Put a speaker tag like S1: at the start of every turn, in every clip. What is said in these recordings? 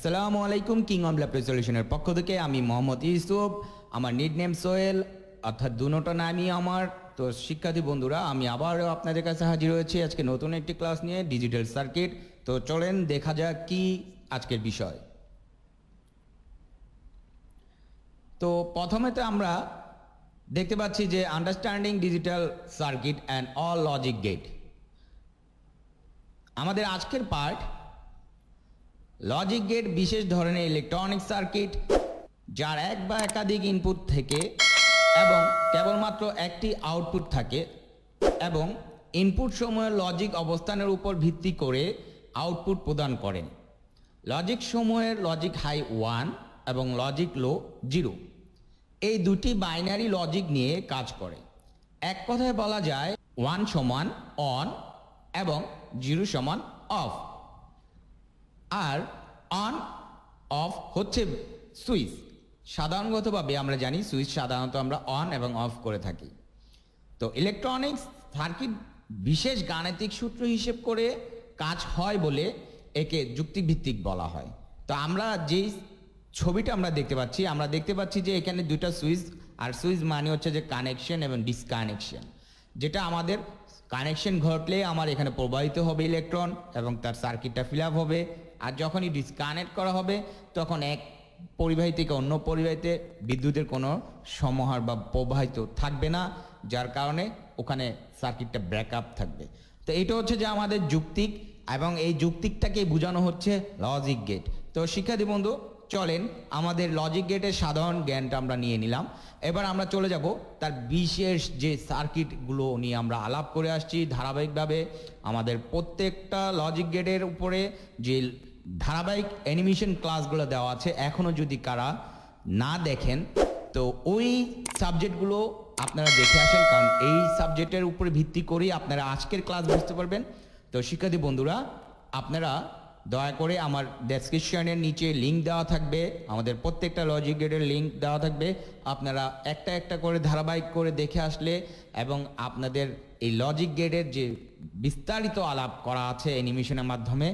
S1: আসসালামু আলাইকুম কিং ল্যাপ রেজলিউশনের পক্ষ থেকে আমি মোহাম্মদ ইউসুফ আমার নিড নেম সোয়েল অর্থাৎ দুনোটা নামই আমার তো শিক্ষার্থী বন্ধুরা আমি আবারও আপনাদের কাছে হাজির হয়েছি আজকে নতুন একটি ক্লাস নিয়ে ডিজিটাল সার্কিট তো চলেন দেখা যাক কি আজকের বিষয় তো প্রথমে তো আমরা দেখতে পাচ্ছি যে understanding digital circuit and all logic gate আমাদের আজকের পার্ট লজিক গেট বিশেষ ধরনের ইলেকট্রনিক সার্কিট যার এক বা একাধিক ইনপুট থেকে এবং কেবলমাত্র একটি আউটপুট থাকে এবং ইনপুট সময়ের লজিক অবস্থানের উপর ভিত্তি করে আউটপুট প্রদান করেন লজিক সময়ের লজিক হাই ওয়ান এবং লজিক লো জিরো এই দুটি বাইনারি লজিক নিয়ে কাজ করে এক কথায় বলা যায় ওয়ান সমান অন এবং জিরো সমান অফ আর অন অফ হচ্ছে সুইচ সাধারণগতভাবে আমরা জানি সুইচ সাধারণত আমরা অন এবং অফ করে থাকি তো ইলেকট্রনিক্স সার্কিট বিশেষ গাণিতিক সূত্র হিসেব করে কাজ হয় বলে একে যুক্তিভিত্তিক বলা হয় তো আমরা যেই ছবিটা আমরা দেখতে পাচ্ছি আমরা দেখতে পাচ্ছি যে এখানে দুইটা সুইচ আর সুইচ মানে হচ্ছে যে কানেকশন এবং ডিসকানেকশন যেটা আমাদের কানেকশন ঘটলে আমার এখানে প্রবাহিত হবে ইলেকট্রন এবং তার সার্কিটটা ফিল হবে আর যখনই ডিসকানেক্ট করা হবে তখন এক পরিবাহী থেকে অন্য পরিবাহীতে বিদ্যুতের কোনো সমাহার বা প্রবাহিত থাকবে না যার কারণে ওখানে সার্কিটটা আপ থাকবে তো এটা হচ্ছে যে আমাদের যুক্তিক এবং এই যুক্তিকটাকে বোঝানো হচ্ছে লজিক গেট তো শিক্ষার্থী বন্ধু চলেন আমাদের লজিক গেটের সাধারণ জ্ঞানটা আমরা নিয়ে নিলাম এবার আমরা চলে যাব তার বিশেষ যে সার্কিটগুলো নিয়ে আমরা আলাপ করে আসছি ধারাবাহিকভাবে আমাদের প্রত্যেকটা লজিক গেটের উপরে যে ধারাবাহিক অ্যানিমেশন ক্লাসগুলো দেওয়া আছে এখনও যদি কারা না দেখেন তো ওই সাবজেক্টগুলো আপনারা দেখে আসেন কারণ এই সাবজেক্টের উপরে ভিত্তি করেই আপনারা আজকের ক্লাস বুঝতে পারবেন তো শিক্ষার্থী বন্ধুরা আপনারা দয়া করে আমার ডেসক্রিপশনের নিচে লিঙ্ক দেওয়া থাকবে আমাদের প্রত্যেকটা লজিক গেটের লিঙ্ক দেওয়া থাকবে আপনারা একটা একটা করে ধারাবাহিক করে দেখে আসলে এবং আপনাদের এই লজিক গেটের যে বিস্তারিত আলাপ করা আছে অ্যানিমেশনের মাধ্যমে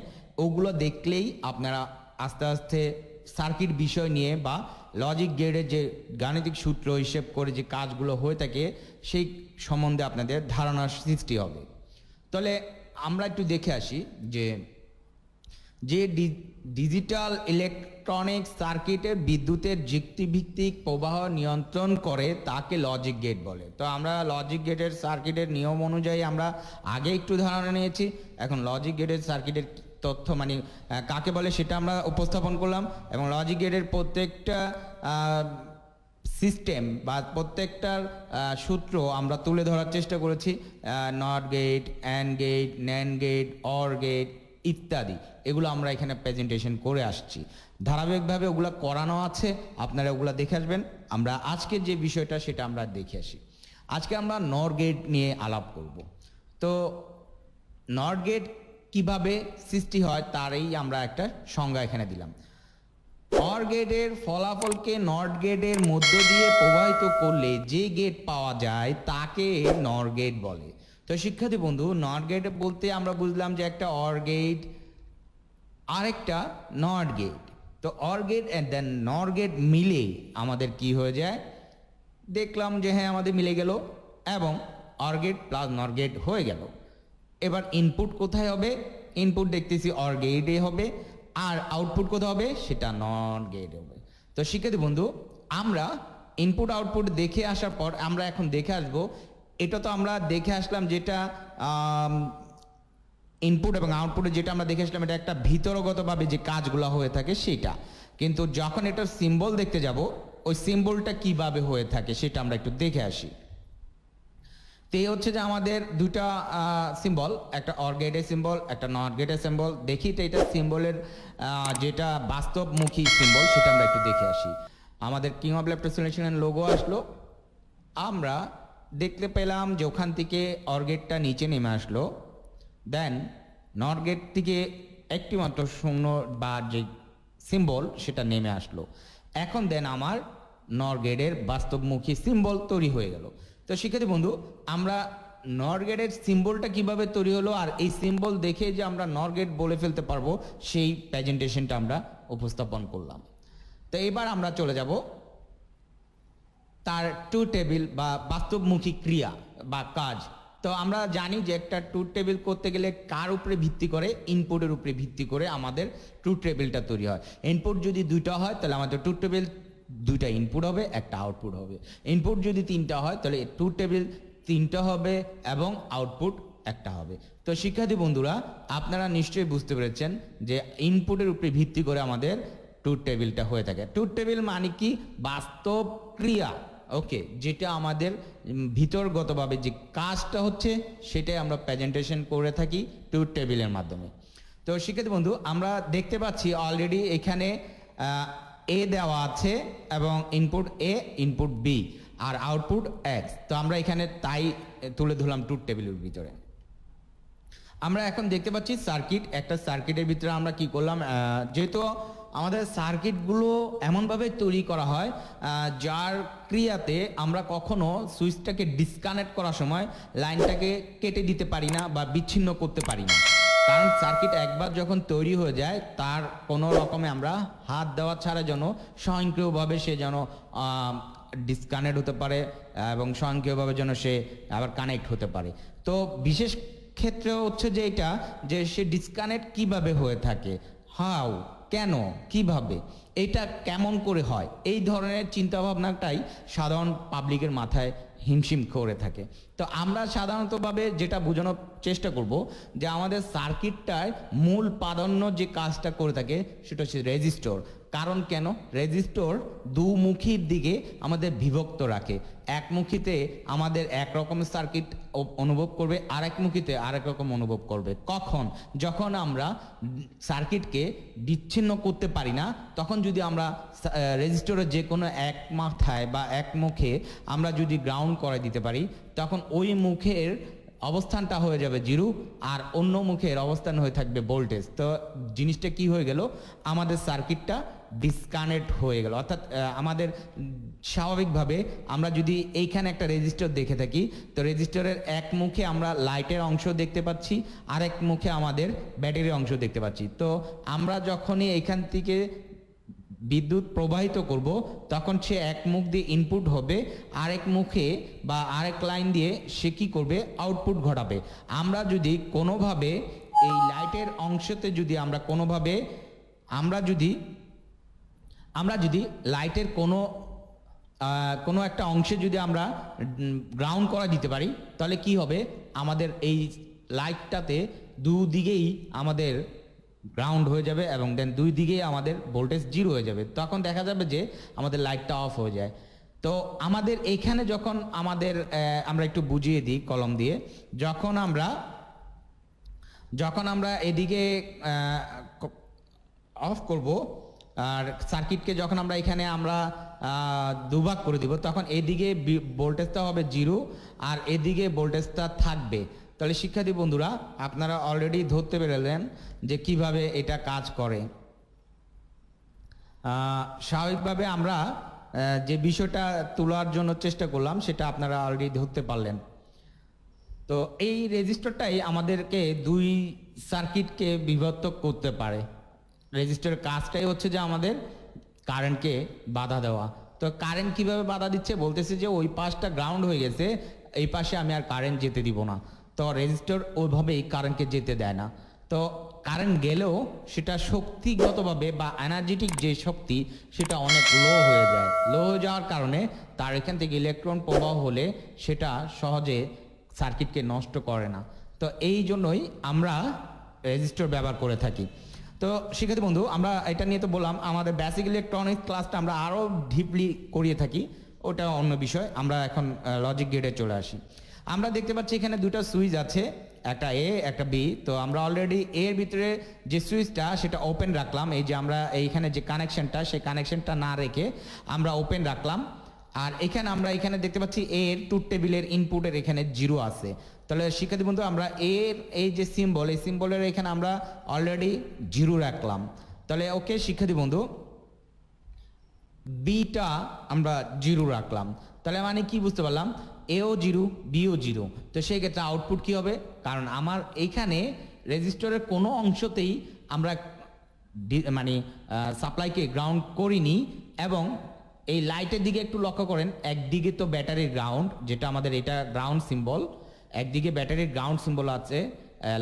S1: ওগুলো দেখলেই আপনারা আস্তে আস্তে সার্কিট বিষয় নিয়ে বা লজিক গেটের যে গাণিতিক সূত্র হিসেব করে যে কাজগুলো হয়ে থাকে সেই সম্বন্ধে আপনাদের ধারণার সৃষ্টি হবে তাহলে আমরা একটু দেখে আসি যে যে ডিজিটাল ইলেকট্রনিক সার্কিটের বিদ্যুতের যুক্তিভিত্তিক প্রবাহ নিয়ন্ত্রণ করে তাকে লজিক গেট বলে তো আমরা লজিক গেটের সার্কিটের নিয়ম অনুযায়ী আমরা আগে একটু ধারণা নিয়েছি এখন লজিক গেটের সার্কিটের তথ্য মানে কাকে বলে সেটা আমরা উপস্থাপন করলাম এবং লজিক গেটের প্রত্যেকটা সিস্টেম বা প্রত্যেকটার সূত্র আমরা তুলে ধরার চেষ্টা করেছি not gate and gate nand gate or gate ইত্যাদি এগুলো আমরা এখানে প্রেজেন্টেশন করে আসছি ধারাবাহিকভাবে ওগুলো করানো আছে আপনারা ওগুলো দেখে আসবেন আমরা আজকের যে বিষয়টা সেটা আমরা দেখে আসি আজকে আমরা নর গেট নিয়ে আলাপ করব তো নর গেট কিভাবে সৃষ্টি হয় তারই আমরা একটা সংজ্ঞা এখানে দিলাম অর গেটের ফলাফলকে নর্থ গেটের মধ্য দিয়ে প্রবাহিত করলে যে গেট পাওয়া যায় তাকে নর গেট বলে তো শিক্ষার্থী বন্ধু নট গেট বলতে আমরা বুঝলাম যে একটা অর গেট আরেকটা নর্থ গেট তো or gate and then nor gate মিলে আমাদের কি হয়ে যায় দেখলাম যে হ্যাঁ আমাদের মিলে গেল এবং or gate plus nor gate হয়ে গেল এবার ইনপুট কোথায় হবে ইনপুট দেখতেছি অর গেটে হবে আর আউটপুট কোথায় হবে সেটা নন গেট হবে তো শিক্ষার্থী বন্ধু আমরা ইনপুট আউটপুট দেখে আসার পর আমরা এখন দেখে আসবো এটা তো আমরা দেখে আসলাম যেটা ইনপুট এবং আউটপুটে যেটা আমরা দেখে আসলাম এটা একটা ভিতরগতভাবে যে কাজগুলো হয়ে থাকে সেটা কিন্তু যখন এটার সিম্বল দেখতে যাব ওই সিম্বলটা কিভাবে হয়ে থাকে সেটা আমরা একটু দেখে আসি তো এই হচ্ছে যে আমাদের দুটা সিম্বল একটা অর সিম্বল একটা নট গেটের সিম্বল দেখি তো এটা সিম্বলের যেটা বাস্তবমুখী সিম্বল সেটা আমরা একটু দেখে আসি আমাদের কিং অফ ল্যাপটপ সিলেকশনের লোগো আসলো আমরা দেখতে পেলাম যে ওখান থেকে অর্গেটটা নিচে নেমে আসলো দেন নরগেট থেকে একটিমাত্র শূন্য বা যে সিম্বল সেটা নেমে আসলো এখন দেন আমার নরগেটের বাস্তবমুখী সিম্বল তৈরি হয়ে গেল তো শিক্ষার্থী বন্ধু আমরা নরগেটের সিম্বলটা কিভাবে তৈরি হলো আর এই সিম্বল দেখে যে আমরা নরগেট বলে ফেলতে পারবো সেই প্রেজেন্টেশনটা আমরা উপস্থাপন করলাম তো এবার আমরা চলে যাব তার টু টেবিল বা বাস্তবমুখী ক্রিয়া বা কাজ তো আমরা জানি যে একটা টু টেবিল করতে গেলে কার উপরে ভিত্তি করে ইনপুটের উপরে ভিত্তি করে আমাদের টু টেবিলটা তৈরি হয় ইনপুট যদি দুইটা হয় তাহলে আমাদের টু টেবিল দুইটা ইনপুট হবে একটা আউটপুট হবে ইনপুট যদি তিনটা হয় তাহলে টু টেবিল তিনটা হবে এবং আউটপুট একটা হবে তো শিক্ষার্থী বন্ধুরা আপনারা নিশ্চয়ই বুঝতে পেরেছেন যে ইনপুটের উপরে ভিত্তি করে আমাদের ট্রুথ টেবিলটা হয়ে থাকে ট্রুথ টেবিল মানে কি বাস্তব ক্রিয়া ওকে যেটা আমাদের ভিতরগতভাবে যে কাজটা হচ্ছে সেটাই আমরা প্রেজেন্টেশন করে থাকি ট্রুথ টেবিলের মাধ্যমে তো শিক্ষার্থী বন্ধু আমরা দেখতে পাচ্ছি অলরেডি এখানে এ দেওয়া আছে এবং ইনপুট এ ইনপুট বি আর আউটপুট এক্স তো আমরা এখানে তাই তুলে ধরলাম ট্রুথ টেবিলের ভিতরে আমরা এখন দেখতে পাচ্ছি সার্কিট একটা সার্কিটের ভিতরে আমরা কি করলাম যেহেতু আমাদের সার্কিটগুলো এমনভাবে তৈরি করা হয় যার ক্রিয়াতে আমরা কখনো সুইচটাকে ডিসকানেক্ট করার সময় লাইনটাকে কেটে দিতে পারি না বা বিচ্ছিন্ন করতে পারি না কারণ সার্কিট একবার যখন তৈরি হয়ে যায় তার কোনো রকমে আমরা হাত দেওয়া ছাড়া যেন স্বয়ংক্রিয়ভাবে সে যেন ডিসকানেক্ট হতে পারে এবং স্বয়ংক্রিয়ভাবে যেন সে আবার কানেক্ট হতে পারে তো বিশেষ ক্ষেত্রে হচ্ছে যে এটা যে সে ডিসকানেক্ট কিভাবে হয়ে থাকে হাউ কেন কিভাবে এটা কেমন করে হয় এই ধরনের চিন্তাভাবনাটাই সাধারণ পাবলিকের মাথায় হিমশিম করে থাকে তো আমরা সাধারণতভাবে যেটা বোঝানোর চেষ্টা করব যে আমাদের সার্কিটটায় মূল প্রাধান্য যে কাজটা করে থাকে সেটা হচ্ছে রেজিস্টর কারণ কেন রেজিস্টর দুমুখীর দিকে আমাদের বিভক্ত রাখে একমুখীতে আমাদের একরকম সার্কিট অনুভব করবে আর একমুখীতে আরেক রকম অনুভব করবে কখন যখন আমরা সার্কিটকে বিচ্ছিন্ন করতে পারি না তখন যদি আমরা রেজিস্টরের যে কোনো এক মাথায় বা এক মুখে আমরা যদি গ্রাউন্ড করে দিতে পারি তখন ওই মুখের অবস্থানটা হয়ে যাবে জিরু আর অন্য মুখের অবস্থান হয়ে থাকবে ভোল্টেজ তো জিনিসটা কি হয়ে গেল আমাদের সার্কিটটা ডিসকানেক্ট হয়ে গেল অর্থাৎ আমাদের স্বাভাবিকভাবে আমরা যদি এইখানে একটা রেজিস্টার দেখে থাকি তো রেজিস্টারের এক মুখে আমরা লাইটের অংশ দেখতে পাচ্ছি আর এক মুখে আমাদের ব্যাটারির অংশ দেখতে পাচ্ছি তো আমরা যখনই এইখান থেকে বিদ্যুৎ প্রবাহিত করব তখন সে এক মুখ দিয়ে ইনপুট হবে আরেক মুখে বা আরেক লাইন দিয়ে সে কী করবে আউটপুট ঘটাবে আমরা যদি কোনোভাবে এই লাইটের অংশতে যদি আমরা কোনোভাবে আমরা যদি আমরা যদি লাইটের কোনো কোনো একটা অংশে যদি আমরা গ্রাউন্ড করা দিতে পারি তাহলে কি হবে আমাদের এই লাইটটাতে দুদিকেই আমাদের গ্রাউন্ড হয়ে যাবে এবং দেন দুই দিকেই আমাদের ভোল্টেজ জিরো হয়ে যাবে তখন দেখা যাবে যে আমাদের লাইটটা অফ হয়ে যায় তো আমাদের এইখানে যখন আমাদের আমরা একটু বুঝিয়ে দিই কলম দিয়ে যখন আমরা যখন আমরা এদিকে অফ করব আর সার্কিটকে যখন আমরা এখানে আমরা দুভাগ করে দিব তখন এদিকে ভোল্টেজটা হবে জিরো আর এদিকে ভোল্টেজটা থাকবে তাহলে শিক্ষার্থী বন্ধুরা আপনারা অলরেডি ধরতে পেরেলেন যে কিভাবে এটা কাজ করে স্বাভাবিকভাবে আমরা যে বিষয়টা তোলার জন্য চেষ্টা করলাম সেটা আপনারা অলরেডি ধরতে পারলেন তো এই রেজিস্টারটাই আমাদেরকে দুই সার্কিটকে বিভক্ত করতে পারে রেজিস্টারের কাজটাই হচ্ছে যে আমাদের কারেন্টকে বাধা দেওয়া তো কারেন্ট কিভাবে বাধা দিচ্ছে বলতেছে যে ওই পাশটা গ্রাউন্ড হয়ে গেছে এই পাশে আমি আর কারেন্ট যেতে দিব না তো রেজিস্টার ওইভাবেই কারেন্টকে যেতে দেয় না তো কারেন্ট গেলেও সেটা শক্তিগতভাবে বা এনার্জেটিক যে শক্তি সেটা অনেক লো হয়ে যায় লো হয়ে যাওয়ার কারণে তার এখান থেকে ইলেকট্রন প্রবাহ হলে সেটা সহজে সার্কিটকে নষ্ট করে না তো এই জন্যই আমরা রেজিস্টার ব্যবহার করে থাকি তো শিক্ষার্থী বন্ধু আমরা এটা নিয়ে তো বললাম আমাদের বেসিক ইলেকট্রনিক্স ক্লাসটা আমরা আরও ডিপলি করিয়ে থাকি ওটা অন্য বিষয় আমরা এখন লজিক গেটে চলে আসি আমরা দেখতে পাচ্ছি এখানে দুটো সুইচ আছে একটা এ একটা বি তো আমরা অলরেডি এর ভিতরে যে সুইচটা সেটা ওপেন রাখলাম এই যে আমরা এইখানে যে কানেকশনটা সেই কানেকশনটা না রেখে আমরা ওপেন রাখলাম আর এখানে আমরা এখানে দেখতে পাচ্ছি এর টুট টেবিলের ইনপুটের এখানে জিরো আছে তাহলে শিক্ষার্থী বন্ধু আমরা এর এই যে সিম্বল এই সিম্বলের এখানে আমরা অলরেডি জিরো রাখলাম তাহলে ওকে শিক্ষার্থী বন্ধু বিটা আমরা জিরো রাখলাম তাহলে মানে কি বুঝতে পারলাম এও জিরো বিও জিরো তো সেই ক্ষেত্রে আউটপুট কি হবে কারণ আমার এইখানে রেজিস্টারের কোনো অংশতেই আমরা মানে সাপ্লাইকে গ্রাউন্ড করিনি এবং এই লাইটের দিকে একটু লক্ষ্য করেন একদিকে তো ব্যাটারির গ্রাউন্ড যেটা আমাদের এটা গ্রাউন্ড সিম্বল একদিকে ব্যাটারির গ্রাউন্ড সিম্বল আছে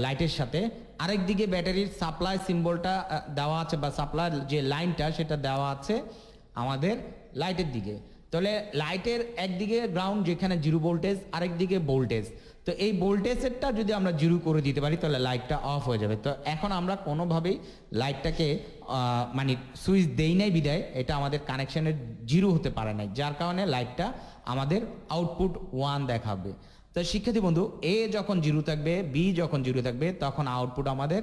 S1: লাইটের সাথে আরেকদিকে ব্যাটারির সাপ্লাই সিম্বলটা দেওয়া আছে বা সাপ্লাই যে লাইনটা সেটা দেওয়া আছে আমাদের লাইটের দিকে তাহলে লাইটের একদিকে গ্রাউন্ড যেখানে জিরো ভোল্টেজ দিকে ভোল্টেজ তো এই ভোল্টেজেরটা যদি আমরা জিরো করে দিতে পারি তাহলে লাইটটা অফ হয়ে যাবে তো এখন আমরা কোনোভাবেই লাইটটাকে মানে সুইচ দেই নাই বিদায় এটা আমাদের কানেকশানের জিরো হতে পারে নাই যার কারণে লাইটটা আমাদের আউটপুট ওয়ান দেখাবে তাই শিক্ষার্থী বন্ধু এ যখন জিরো থাকবে বি যখন জিরো থাকবে তখন আউটপুট আমাদের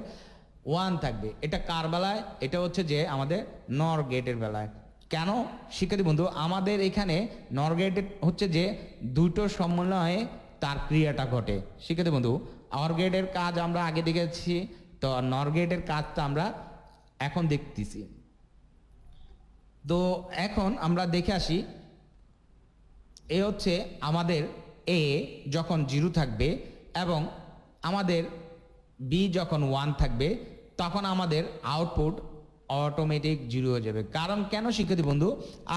S1: ওয়ান থাকবে এটা কার বেলায় এটা হচ্ছে যে আমাদের নর গেটের বেলায় কেন শিক্ষার্থী বন্ধু আমাদের এখানে নর হচ্ছে যে দুটো সমন্বয়ে তার ক্রিয়াটা ঘটে শিক্ষার্থী বন্ধু আওয়ার গেটের কাজ আমরা আগে দেখেছি তো নর গেটের কাজটা আমরা এখন দেখতেছি তো এখন আমরা দেখে আসি এ হচ্ছে আমাদের এ যখন জিরো থাকবে এবং আমাদের বি যখন ওয়ান থাকবে তখন আমাদের আউটপুট অটোমেটিক জিরো হয়ে যাবে কারণ কেন শিক্ষার্থী বন্ধু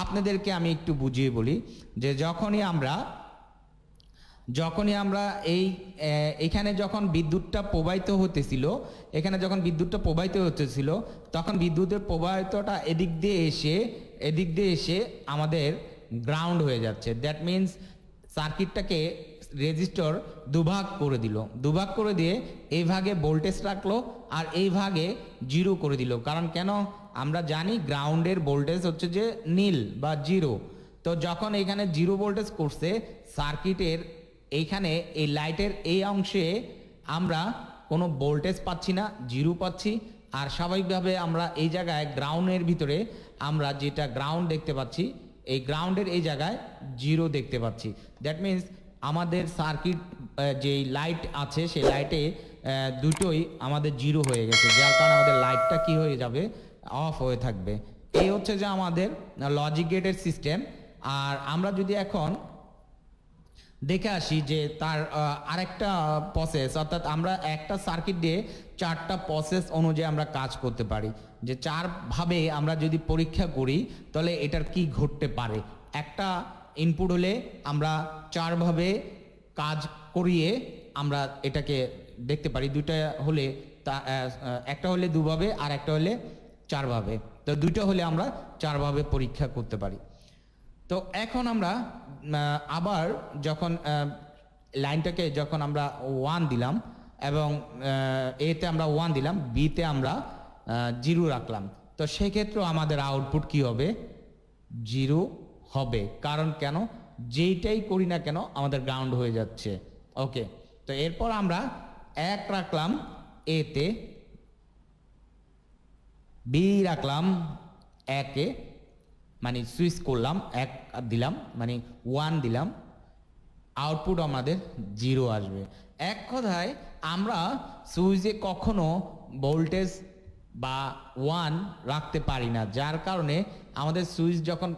S1: আপনাদেরকে আমি একটু বুঝিয়ে বলি যে যখনই আমরা যখনই আমরা এই এখানে যখন বিদ্যুৎটা প্রবাহিত হতেছিল এখানে যখন বিদ্যুৎটা প্রবাহিত হতেছিল তখন বিদ্যুতের প্রবাহিতটা এদিক দিয়ে এসে এদিক দিয়ে এসে আমাদের গ্রাউন্ড হয়ে যাচ্ছে দ্যাট মিন্স সার্কিটটাকে রেজিস্টর দুভাগ করে দিল দুভাগ করে দিয়ে এই ভাগে ভোল্টেজ রাখলো আর এই ভাগে জিরো করে দিল কারণ কেন আমরা জানি গ্রাউন্ডের ভোল্টেজ হচ্ছে যে নীল বা জিরো তো যখন এখানে জিরো ভোল্টেজ করছে সার্কিটের এইখানে এই লাইটের এই অংশে আমরা কোনো ভোল্টেজ পাচ্ছি না জিরো পাচ্ছি আর স্বাভাবিকভাবে আমরা এই জায়গায় গ্রাউন্ডের ভিতরে আমরা যেটা গ্রাউন্ড দেখতে পাচ্ছি এই গ্রাউন্ডের এই জায়গায় জিরো দেখতে পাচ্ছি দ্যাট মিন্স আমাদের সার্কিট যে লাইট আছে সেই লাইটে দুটোই আমাদের জিরো হয়ে গেছে যার কারণে আমাদের লাইটটা কি হয়ে যাবে অফ হয়ে থাকবে এই হচ্ছে যে আমাদের লজিক গেটের সিস্টেম আর আমরা যদি এখন দেখে আসি যে তার আরেকটা প্রসেস অর্থাৎ আমরা একটা সার্কিট দিয়ে চারটা প্রসেস অনুযায়ী আমরা কাজ করতে পারি যে চারভাবে আমরা যদি পরীক্ষা করি তাহলে এটার কি ঘটতে পারে একটা ইনপুট হলে আমরা চারভাবে কাজ করিয়ে আমরা এটাকে দেখতে পারি দুইটা হলে তা একটা হলে দুভাবে আর একটা হলে চারভাবে তো দুইটা হলে আমরা চারভাবে পরীক্ষা করতে পারি তো এখন আমরা আবার যখন লাইনটাকে যখন আমরা ওয়ান দিলাম এবং এতে আমরা ওয়ান দিলাম বিতে আমরা জিরো রাখলাম তো সেক্ষেত্রে আমাদের আউটপুট কি হবে জিরো হবে কারণ কেন যেইটাই করি না কেন আমাদের গ্রাউন্ড হয়ে যাচ্ছে ওকে তো এরপর আমরা এক রাখলাম এতে বি রাখলাম একে মানে সুইচ করলাম এক দিলাম মানে ওয়ান দিলাম আউটপুট আমাদের জিরো আসবে এক কথায় আমরা সুইচে কখনো ভোল্টেজ বা ওয়ান রাখতে পারি না যার কারণে আমাদের সুইচ যখন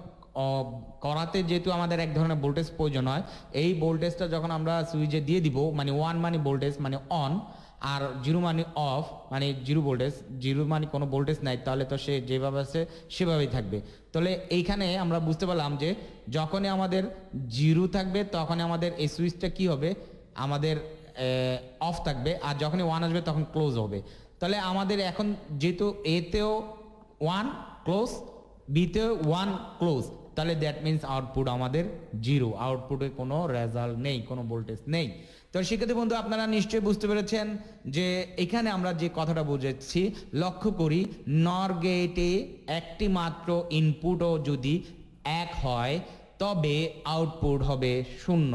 S1: করাতে যেহেতু আমাদের এক ধরনের ভোল্টেজ প্রয়োজন হয় এই ভোল্টেজটা যখন আমরা সুইচে দিয়ে দিব মানে ওয়ান মানে ভোল্টেজ মানে অন আর জিরো মানি অফ মানে জিরো ভোল্টেজ জিরো মানে কোনো ভোল্টেজ নাই তাহলে তো সে যেভাবে আছে সেভাবেই থাকবে তাহলে এইখানে আমরা বুঝতে পারলাম যে যখনই আমাদের জিরো থাকবে তখনই আমাদের এই সুইচটা কি হবে আমাদের অফ থাকবে আর যখনই ওয়ান আসবে তখন ক্লোজ হবে তাহলে আমাদের এখন যেহেতু এতেও ওয়ান ক্লোজ বিতেও ওয়ান ক্লোজ তাহলে দ্যাট মিন্স আউটপুট আমাদের জিরো আউটপুটে কোনো রেজাল্ট নেই কোনো ভোল্টেজ নেই তো শিক্ষার্থী বন্ধু আপনারা নিশ্চয়ই বুঝতে পেরেছেন যে এখানে আমরা যে কথাটা বুঝেছি লক্ষ্য করি নর গেটে একটি মাত্র ইনপুটও যদি এক হয় তবে আউটপুট হবে শূন্য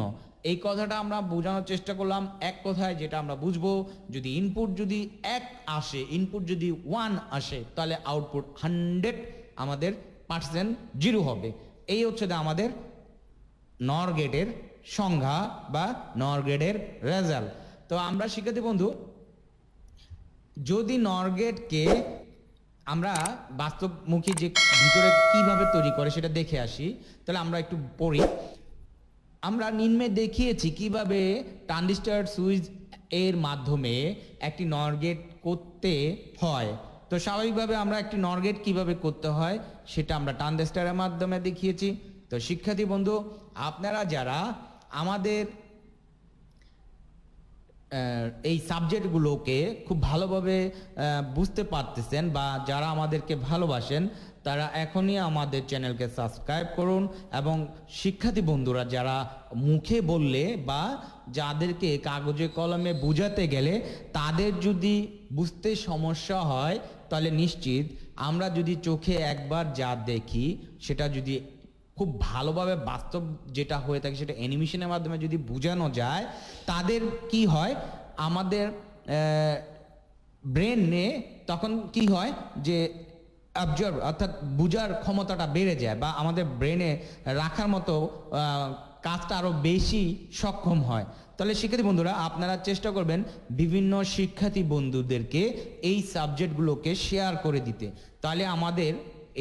S1: এই কথাটা আমরা বোঝানোর চেষ্টা করলাম এক কথায় যেটা আমরা বুঝবো যদি ইনপুট যদি এক আসে ইনপুট যদি ওয়ান আসে তাহলে আউটপুট হান্ড্রেড আমাদের পার্সেন্ট জিরো হবে এই হচ্ছে আমাদের নর গেটের সংজ্ঞা বা নরগ্রেডের রেজাল্ট তো আমরা শিক্ষার্থী বন্ধু যদি নরগেটকে আমরা বাস্তবমুখী যে ভিতরে কিভাবে তৈরি করে সেটা দেখে আসি তাহলে আমরা একটু পড়ি আমরা নিম্নে দেখিয়েছি কিভাবে ট্রানজিস্টার সুইচ এর মাধ্যমে একটি নরগেট করতে হয় তো স্বাভাবিকভাবে আমরা একটি নরগেট কিভাবে করতে হয় সেটা আমরা ট্রানজিস্টারের মাধ্যমে দেখিয়েছি তো শিক্ষার্থী বন্ধু আপনারা যারা আমাদের এই সাবজেক্টগুলোকে খুব ভালোভাবে বুঝতে পারতেছেন বা যারা আমাদেরকে ভালোবাসেন তারা এখনই আমাদের চ্যানেলকে সাবস্ক্রাইব করুন এবং শিক্ষার্থী বন্ধুরা যারা মুখে বললে বা যাদেরকে কাগজে কলমে বুঝাতে গেলে তাদের যদি বুঝতে সমস্যা হয় তাহলে নিশ্চিত আমরা যদি চোখে একবার যা দেখি সেটা যদি খুব ভালোভাবে বাস্তব যেটা হয়ে থাকে সেটা অ্যানিমেশনের মাধ্যমে যদি বোঝানো যায় তাদের কি হয় আমাদের ব্রেনে তখন কি হয় যে অবজার্ভ অর্থাৎ বোঝার ক্ষমতাটা বেড়ে যায় বা আমাদের ব্রেনে রাখার মতো কাজটা আরও বেশি সক্ষম হয় তাহলে শিক্ষার্থী বন্ধুরা আপনারা চেষ্টা করবেন বিভিন্ন শিক্ষার্থী বন্ধুদেরকে এই সাবজেক্টগুলোকে শেয়ার করে দিতে তাহলে আমাদের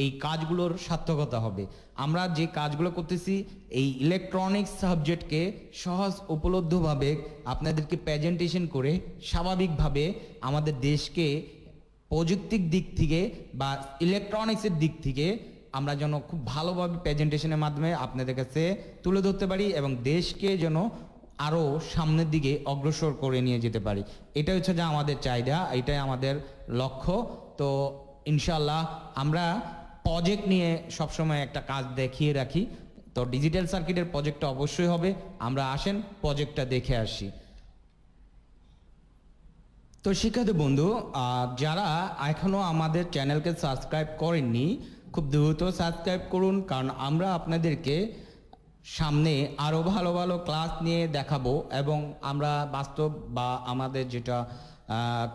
S1: এই কাজগুলোর সার্থকতা হবে আমরা যে কাজগুলো করতেছি এই ইলেকট্রনিক্স সাবজেক্টকে সহজ উপলব্ধভাবে আপনাদেরকে প্রেজেন্টেশন করে স্বাভাবিকভাবে আমাদের দেশকে প্রযুক্তির দিক থেকে বা ইলেকট্রনিক্সের দিক থেকে আমরা যেন খুব ভালোভাবে প্রেজেন্টেশনের মাধ্যমে আপনাদের কাছে তুলে ধরতে পারি এবং দেশকে যেন আরও সামনের দিকে অগ্রসর করে নিয়ে যেতে পারি এটা হচ্ছে যা আমাদের চাহিদা এটাই আমাদের লক্ষ্য তো ইনশাল্লাহ আমরা প্রজেক্ট নিয়ে সবসময় একটা কাজ দেখিয়ে রাখি তো ডিজিটাল সার্কিটের প্রজেক্টটা অবশ্যই হবে আমরা আসেন প্রজেক্টটা দেখে আসি তো শিক্ষার্থী বন্ধু যারা এখনও আমাদের চ্যানেলকে সাবস্ক্রাইব করেননি খুব দ্রুত সাবস্ক্রাইব করুন কারণ আমরা আপনাদেরকে সামনে আরও ভালো ভালো ক্লাস নিয়ে দেখাবো এবং আমরা বাস্তব বা আমাদের যেটা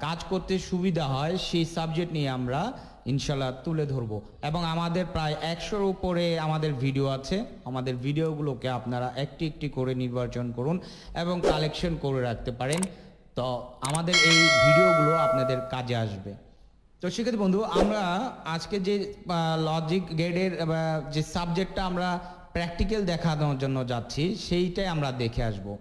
S1: কাজ করতে সুবিধা হয় সেই সাবজেক্ট নিয়ে আমরা ইনশাল্লাহ তুলে ধরব এবং আমাদের প্রায় একশোর উপরে আমাদের ভিডিও আছে আমাদের ভিডিওগুলোকে আপনারা একটি একটি করে নির্বাচন করুন এবং কালেকশন করে রাখতে পারেন তো আমাদের এই ভিডিওগুলো আপনাদের কাজে আসবে তো সেক্ষেত্রে বন্ধু আমরা আজকে যে লজিক গেডের যে সাবজেক্টটা আমরা প্র্যাকটিক্যাল দেখানোর জন্য যাচ্ছি সেইটাই আমরা দেখে আসবো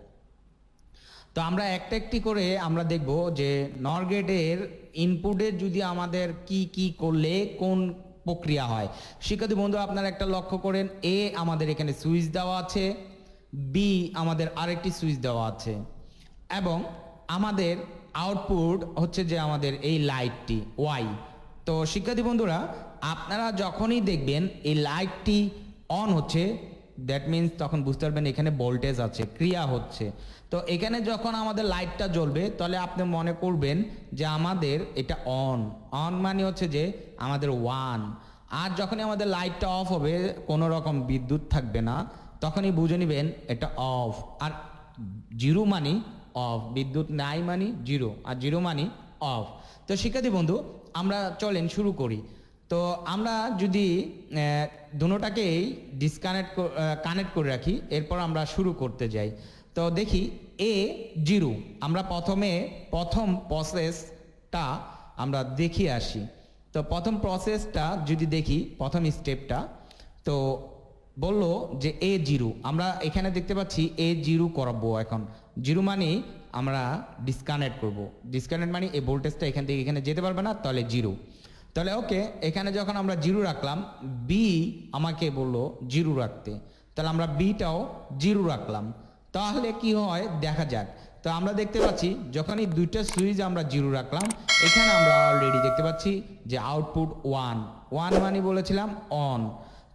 S1: তো আমরা একটা একটি করে আমরা দেখব যে নরগেটের ইনপুটের যদি আমাদের কি কি করলে কোন প্রক্রিয়া হয় শিক্ষার্থী বন্ধু আপনারা একটা লক্ষ্য করেন এ আমাদের এখানে সুইচ দেওয়া আছে বি আমাদের আরেকটি সুইচ দেওয়া আছে এবং আমাদের আউটপুট হচ্ছে যে আমাদের এই লাইটটি ওয়াই তো শিক্ষার্থী বন্ধুরা আপনারা যখনই দেখবেন এই লাইটটি অন হচ্ছে দ্যাট মিন্স তখন বুঝতে পারবেন এখানে ভোল্টেজ আছে ক্রিয়া হচ্ছে তো এখানে যখন আমাদের লাইটটা জ্বলবে তাহলে আপনি মনে করবেন যে আমাদের এটা অন অন মানে হচ্ছে যে আমাদের ওয়ান আর যখনই আমাদের লাইটটা অফ হবে কোনো রকম বিদ্যুৎ থাকবে না তখনই বুঝে নেবেন এটা অফ আর জিরো মানি অফ বিদ্যুৎ নাই মানি জিরো আর জিরো মানি অফ তো শিক্ষার্থী বন্ধু আমরা চলেন শুরু করি তো আমরা যদি দুটাকেই ডিসকানেক্ট কানেক্ট করে রাখি এরপর আমরা শুরু করতে যাই তো দেখি এ জিরো আমরা প্রথমে প্রথম প্রসেসটা আমরা দেখিয়ে আসি তো প্রথম প্রসেসটা যদি দেখি প্রথম স্টেপটা তো বলল যে এ জিরো আমরা এখানে দেখতে পাচ্ছি এ জিরো করাবো এখন জিরো মানে আমরা ডিসকানেক্ট করব ডিসকানেক্ট মানে এই ভোল্টেজটা এখান থেকে এখানে যেতে পারবে না তাহলে জিরো তাহলে ওকে এখানে যখন আমরা জিরো রাখলাম বি আমাকে বললো জিরো রাখতে তাহলে আমরা বিটাও জিরো রাখলাম তাহলে কি হয় দেখা যাক তো আমরা দেখতে পাচ্ছি যখন এই দুইটা সুইচ আমরা জিরো রাখলাম এখানে আমরা অলরেডি দেখতে পাচ্ছি যে আউটপুট ওয়ান ওয়ান মানে বলেছিলাম অন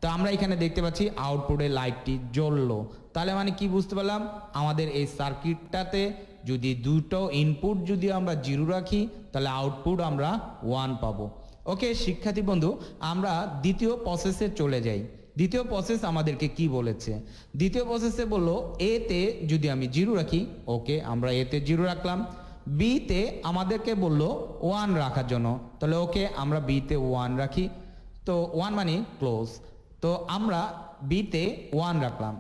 S1: তো আমরা এখানে দেখতে পাচ্ছি আউটপুটে লাইটটি জ্বললো তাহলে মানে কি বুঝতে পারলাম আমাদের এই সার্কিটটাতে যদি দুটো ইনপুট যদি আমরা জিরো রাখি তাহলে আউটপুট আমরা ওয়ান পাবো ওকে শিক্ষার্থী বন্ধু আমরা দ্বিতীয় প্রসেসে চলে যাই দ্বিতীয় প্রসেস আমাদেরকে কি বলেছে দ্বিতীয় প্রসেসে বললো এতে যদি আমি জিরো রাখি ওকে আমরা এতে জিরো রাখলাম বিতে আমাদেরকে বললো ওয়ান রাখার জন্য তাহলে ওকে আমরা বিতে ওয়ান রাখি তো ওয়ান মানে ক্লোজ তো আমরা বিতে ওয়ান রাখলাম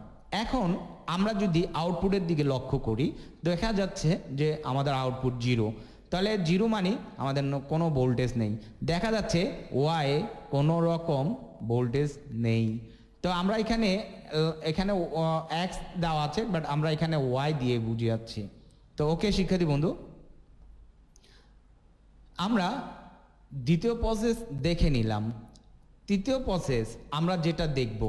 S1: এখন আমরা যদি আউটপুটের দিকে লক্ষ্য করি দেখা যাচ্ছে যে আমাদের আউটপুট জিরো তাহলে জিরো মানে আমাদের কোনো ভোল্টেজ নেই দেখা যাচ্ছে ওয়াই কোনো রকম ভোল্টেজ নেই তো আমরা এখানে এখানে এক্স দেওয়া আছে বাট আমরা এখানে ওয়াই দিয়ে বুঝে যাচ্ছি তো ওকে শিক্ষার্থী বন্ধু আমরা দ্বিতীয় প্রসেস দেখে নিলাম তৃতীয় প্রসেস আমরা যেটা দেখব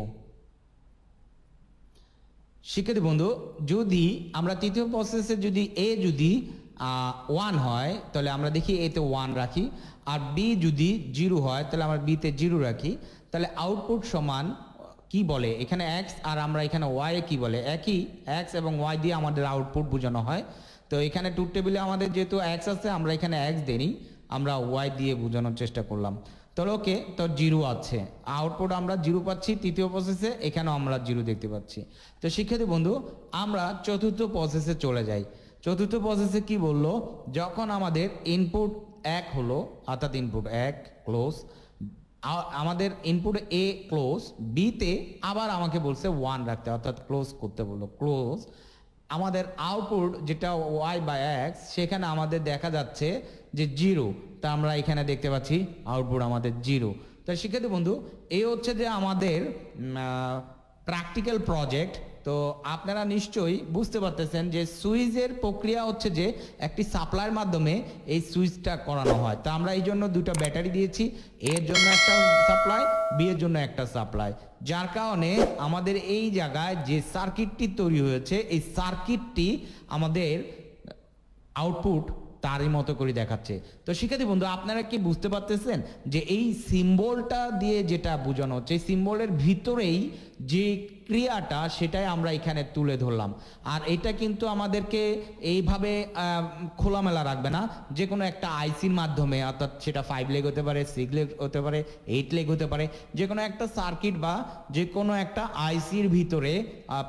S1: শিক্ষার্থী বন্ধু যদি আমরা তৃতীয় প্রসেসে যদি এ যদি ওয়ান হয় তাহলে আমরা দেখি এতে ওয়ান রাখি আর বি যদি জিরো হয় তাহলে আমরা বিতে জিরো রাখি তাহলে আউটপুট সমান কি বলে এখানে এক্স আর আমরা এখানে ওয়াই কি বলে একই এক্স এবং ওয়াই দিয়ে আমাদের আউটপুট বোঝানো হয় তো এখানে টু টেবিলে আমাদের যেহেতু এক্স আছে আমরা এখানে এক্স দেনি আমরা ওয়াই দিয়ে বোঝানোর চেষ্টা করলাম তাহলে ওকে তো জিরো আছে আউটপুট আমরা জিরো পাচ্ছি তৃতীয় প্রসেসে এখানেও আমরা জিরো দেখতে পাচ্ছি তো শিক্ষার্থী বন্ধু আমরা চতুর্থ প্রসেসে চলে যাই চতুর্থ প্রসেসে কি বলল যখন আমাদের ইনপুট এক হলো অর্থাৎ ইনপুট এক ক্লোজ আমাদের ইনপুট এ ক্লোজ বিতে আবার আমাকে বলছে ওয়ান রাখতে অর্থাৎ ক্লোজ করতে বললো ক্লোজ আমাদের আউটপুট যেটা ওয়াই বা এক্স সেখানে আমাদের দেখা যাচ্ছে যে জিরো তা আমরা এখানে দেখতে পাচ্ছি আউটপুট আমাদের জিরো তা শিক্ষার্থী বন্ধু এই হচ্ছে যে আমাদের প্র্যাকটিক্যাল প্রজেক্ট তো আপনারা নিশ্চয়ই বুঝতে পারতেছেন যে সুইচের প্রক্রিয়া হচ্ছে যে একটি সাপ্লাইয়ের মাধ্যমে এই সুইচটা করানো হয় তো আমরা এই জন্য দুটো ব্যাটারি দিয়েছি এর জন্য একটা সাপ্লাই বি এর জন্য একটা সাপ্লাই যার কারণে আমাদের এই জায়গায় যে সার্কিটটি তৈরি হয়েছে এই সার্কিটটি আমাদের আউটপুট তারই মতো করে দেখাচ্ছে তো শিক্ষার্থী বন্ধু আপনারা কি বুঝতে পারতেছেন যে এই সিম্বলটা দিয়ে যেটা বোঝানো হচ্ছে এই সিম্বলের ভিতরেই যে ক্রিয়াটা সেটাই আমরা এখানে তুলে ধরলাম আর এটা কিন্তু আমাদেরকে এইভাবে খোলামেলা রাখবে না যে কোনো একটা আইসির মাধ্যমে অর্থাৎ সেটা ফাইভ লেগ হতে পারে সিক্স লেগ হতে পারে এইট লেগ হতে পারে যে কোনো একটা সার্কিট বা যে কোনো একটা আইসির ভিতরে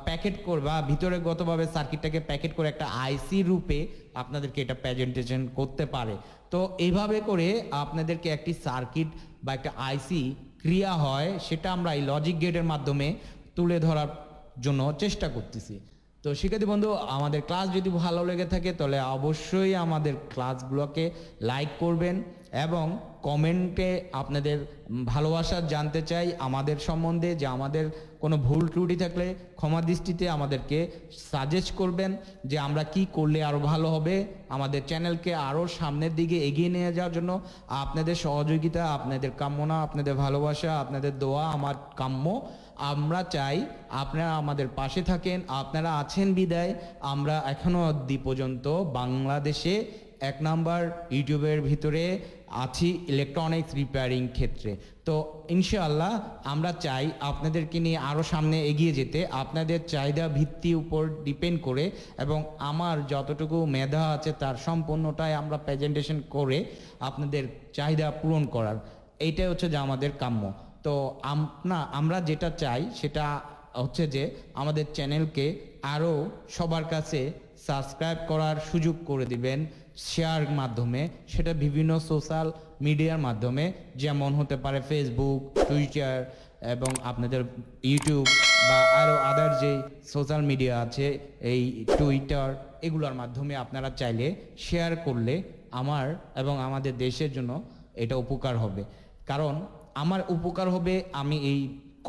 S1: প্যাকেট ভিতরে ভিতরেগতভাবে সার্কিটটাকে প্যাকেট করে একটা আইসি রূপে আপনাদেরকে এটা প্রেজেন্টেশন করতে পারে তো এইভাবে করে আপনাদেরকে একটি সার্কিট বা একটা আইসি ক্রিয়া হয় সেটা আমরা এই লজিক গেটের মাধ্যমে তুলে ধরার জন্য চেষ্টা করতেছি তো শিক্ষার্থী বন্ধু আমাদের ক্লাস যদি ভালো লেগে থাকে তাহলে অবশ্যই আমাদের ক্লাসগুলোকে লাইক করবেন এবং কমেন্টে আপনাদের ভালোবাসা জানতে চাই আমাদের সম্বন্ধে যে আমাদের কোনো ভুল ত্রুটি থাকলে ক্ষমা দৃষ্টিতে আমাদেরকে সাজেস্ট করবেন যে আমরা কি করলে আরও ভালো হবে আমাদের চ্যানেলকে আরও সামনের দিকে এগিয়ে নিয়ে যাওয়ার জন্য আপনাদের সহযোগিতা আপনাদের কামনা আপনাদের ভালোবাসা আপনাদের দোয়া আমার কাম্য আমরা চাই আপনারা আমাদের পাশে থাকেন আপনারা আছেন বিদায় আমরা এখনও অবধি পর্যন্ত বাংলাদেশে এক নাম্বার ইউটিউবের ভিতরে আছি ইলেকট্রনিক্স রিপেয়ারিং ক্ষেত্রে তো ইনশাআল্লাহ আমরা চাই আপনাদেরকে নিয়ে আরও সামনে এগিয়ে যেতে আপনাদের চাহিদা ভিত্তি উপর ডিপেন্ড করে এবং আমার যতটুকু মেধা আছে তার সম্পূর্ণটাই আমরা প্রেজেন্টেশন করে আপনাদের চাহিদা পূরণ করার এইটাই হচ্ছে যে আমাদের কাম্য তো না আমরা যেটা চাই সেটা হচ্ছে যে আমাদের চ্যানেলকে আরও সবার কাছে সাবস্ক্রাইব করার সুযোগ করে দিবেন শেয়ার মাধ্যমে সেটা বিভিন্ন সোশ্যাল মিডিয়ার মাধ্যমে যেমন হতে পারে ফেসবুক টুইটার এবং আপনাদের ইউটিউব বা আরও আদার যে সোশ্যাল মিডিয়া আছে এই টুইটার এগুলোর মাধ্যমে আপনারা চাইলে শেয়ার করলে আমার এবং আমাদের দেশের জন্য এটা উপকার হবে কারণ আমার উপকার হবে আমি এই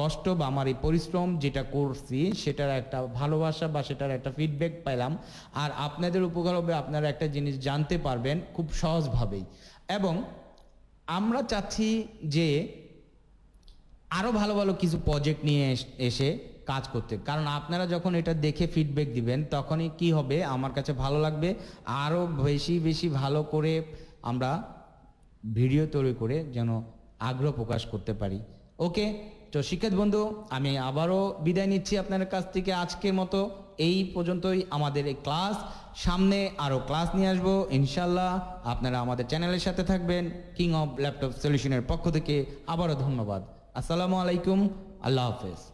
S1: কষ্ট বা আমার এই পরিশ্রম যেটা করছি সেটার একটা ভালোবাসা বা সেটার একটা ফিডব্যাক পেলাম আর আপনাদের উপকার হবে আপনারা একটা জিনিস জানতে পারবেন খুব সহজভাবেই এবং আমরা চাচ্ছি যে আরও ভালো ভালো কিছু প্রজেক্ট নিয়ে এসে কাজ করতে কারণ আপনারা যখন এটা দেখে ফিডব্যাক দিবেন তখনই কি হবে আমার কাছে ভালো লাগবে আরও বেশি বেশি ভালো করে আমরা ভিডিও তৈরি করে যেন আগ্রহ প্রকাশ করতে পারি ওকে তো শিক্ষার্থী বন্ধু আমি আবারও বিদায় নিচ্ছি আপনার কাছ থেকে আজকের মতো এই পর্যন্তই আমাদের এই ক্লাস সামনে আরও ক্লাস নিয়ে আসবো ইনশাল্লাহ আপনারা আমাদের চ্যানেলের সাথে থাকবেন কিং অফ ল্যাপটপ সলিউশনের পক্ষ থেকে আবারও ধন্যবাদ আসসালামু আলাইকুম আল্লাহ হাফেজ